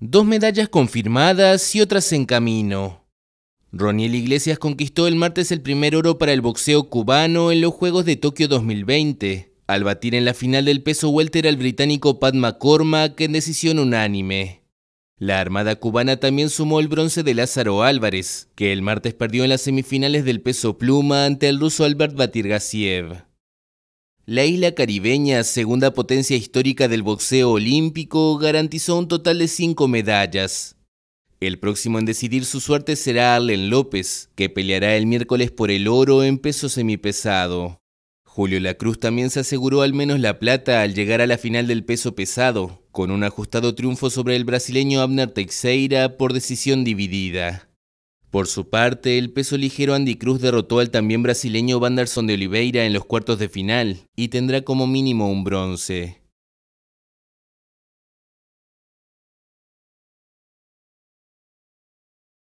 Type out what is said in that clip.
Dos medallas confirmadas y otras en camino. Roniel Iglesias conquistó el martes el primer oro para el boxeo cubano en los Juegos de Tokio 2020, al batir en la final del peso welter al británico Pat McCormack en decisión unánime. La Armada cubana también sumó el bronce de Lázaro Álvarez, que el martes perdió en las semifinales del peso pluma ante el ruso Albert Batirgasiev. La isla caribeña, segunda potencia histórica del boxeo olímpico, garantizó un total de cinco medallas. El próximo en decidir su suerte será Arlen López, que peleará el miércoles por el oro en peso semipesado. Julio Lacruz también se aseguró al menos la plata al llegar a la final del peso pesado, con un ajustado triunfo sobre el brasileño Abner Teixeira por decisión dividida. Por su parte, el peso ligero Andy Cruz derrotó al también brasileño Vanderson de Oliveira en los cuartos de final y tendrá como mínimo un bronce.